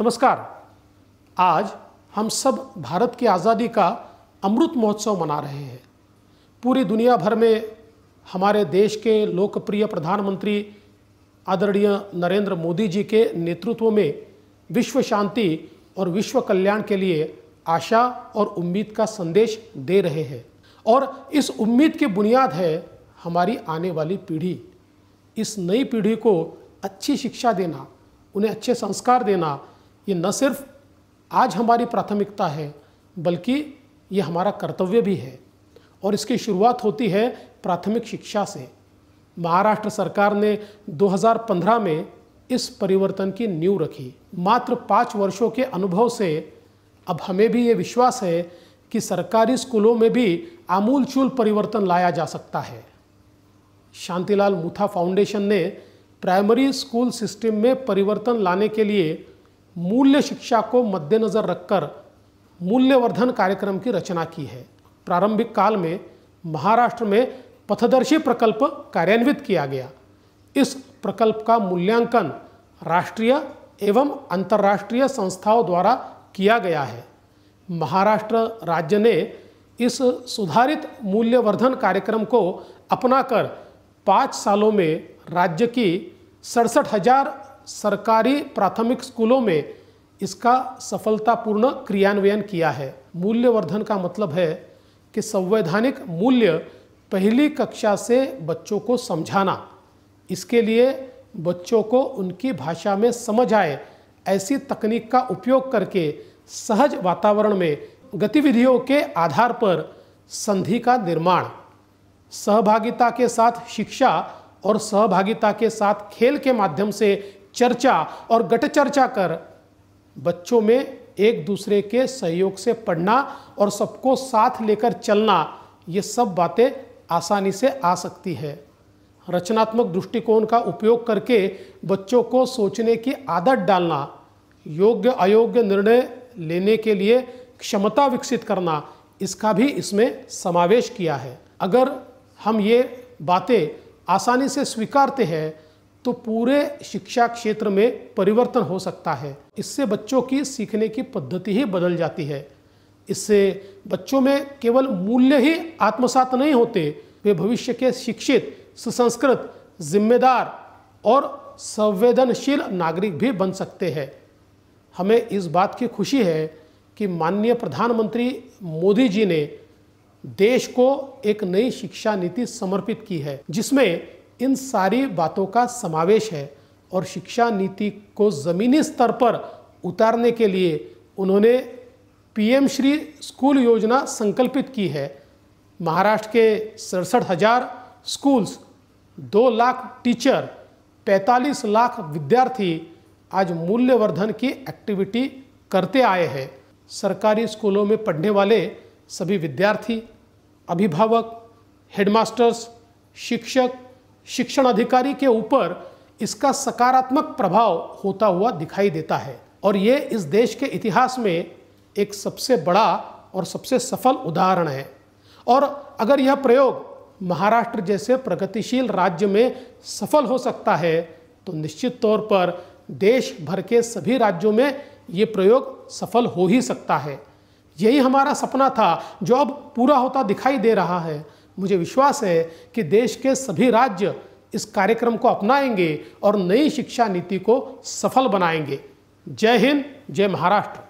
नमस्कार आज हम सब भारत की आज़ादी का अमृत महोत्सव मना रहे हैं पूरी दुनिया भर में हमारे देश के लोकप्रिय प्रधानमंत्री आदरणीय नरेंद्र मोदी जी के नेतृत्व में विश्व शांति और विश्व कल्याण के लिए आशा और उम्मीद का संदेश दे रहे हैं और इस उम्मीद की बुनियाद है हमारी आने वाली पीढ़ी इस नई पीढ़ी को अच्छी शिक्षा देना उन्हें अच्छे संस्कार देना ये न सिर्फ आज हमारी प्राथमिकता है बल्कि ये हमारा कर्तव्य भी है और इसकी शुरुआत होती है प्राथमिक शिक्षा से महाराष्ट्र सरकार ने 2015 में इस परिवर्तन की नींव रखी मात्र पाँच वर्षों के अनुभव से अब हमें भी ये विश्वास है कि सरकारी स्कूलों में भी आमूलचूल परिवर्तन लाया जा सकता है शांतिलाल मुथा फाउंडेशन ने प्राइमरी स्कूल सिस्टम में परिवर्तन लाने के लिए मूल्य शिक्षा को मद्देनज़र रखकर मूल्यवर्धन कार्यक्रम की रचना की है प्रारंभिक काल में महाराष्ट्र में पथदर्शी प्रकल्प कार्यान्वित किया गया इस प्रकल्प का मूल्यांकन राष्ट्रीय एवं अंतर्राष्ट्रीय संस्थाओं द्वारा किया गया है महाराष्ट्र राज्य ने इस सुधारित मूल्यवर्धन कार्यक्रम को अपनाकर पाँच सालों में राज्य की सड़सठ हजार सरकारी प्राथमिक स्कूलों में इसका सफलतापूर्ण क्रियान्वयन किया है मूल्यवर्धन का मतलब है कि संवैधानिक मूल्य पहली कक्षा से बच्चों को समझाना इसके लिए बच्चों को उनकी भाषा में समझ आए ऐसी तकनीक का उपयोग करके सहज वातावरण में गतिविधियों के आधार पर संधि का निर्माण सहभागिता के साथ शिक्षा और सहभागिता के साथ खेल के माध्यम से चर्चा और गट चर्चा कर बच्चों में एक दूसरे के सहयोग से पढ़ना और सबको साथ लेकर चलना ये सब बातें आसानी से आ सकती है रचनात्मक दृष्टिकोण का उपयोग करके बच्चों को सोचने की आदत डालना योग्य अयोग्य निर्णय लेने के लिए क्षमता विकसित करना इसका भी इसमें समावेश किया है अगर हम ये बातें आसानी से स्वीकारते हैं तो पूरे शिक्षा क्षेत्र में परिवर्तन हो सकता है इससे बच्चों की सीखने की पद्धति ही बदल जाती है इससे बच्चों में केवल मूल्य ही आत्मसात नहीं होते वे भविष्य के शिक्षित सुसंस्कृत जिम्मेदार और संवेदनशील नागरिक भी बन सकते हैं हमें इस बात की खुशी है कि माननीय प्रधानमंत्री मोदी जी ने देश को एक नई शिक्षा नीति समर्पित की है जिसमें इन सारी बातों का समावेश है और शिक्षा नीति को ज़मीनी स्तर पर उतारने के लिए उन्होंने पीएम श्री स्कूल योजना संकल्पित की है महाराष्ट्र के सड़सठ हज़ार स्कूल्स दो लाख टीचर 45 लाख विद्यार्थी आज मूल्यवर्धन की एक्टिविटी करते आए हैं सरकारी स्कूलों में पढ़ने वाले सभी विद्यार्थी अभिभावक हेडमास्टर्स शिक्षक शिक्षण अधिकारी के ऊपर इसका सकारात्मक प्रभाव होता हुआ दिखाई देता है और ये इस देश के इतिहास में एक सबसे बड़ा और सबसे सफल उदाहरण है और अगर यह प्रयोग महाराष्ट्र जैसे प्रगतिशील राज्य में सफल हो सकता है तो निश्चित तौर पर देश भर के सभी राज्यों में ये प्रयोग सफल हो ही सकता है यही हमारा सपना था जो अब पूरा होता दिखाई दे रहा है मुझे विश्वास है कि देश के सभी राज्य इस कार्यक्रम को अपनाएंगे और नई शिक्षा नीति को सफल बनाएंगे जय हिंद जय महाराष्ट्र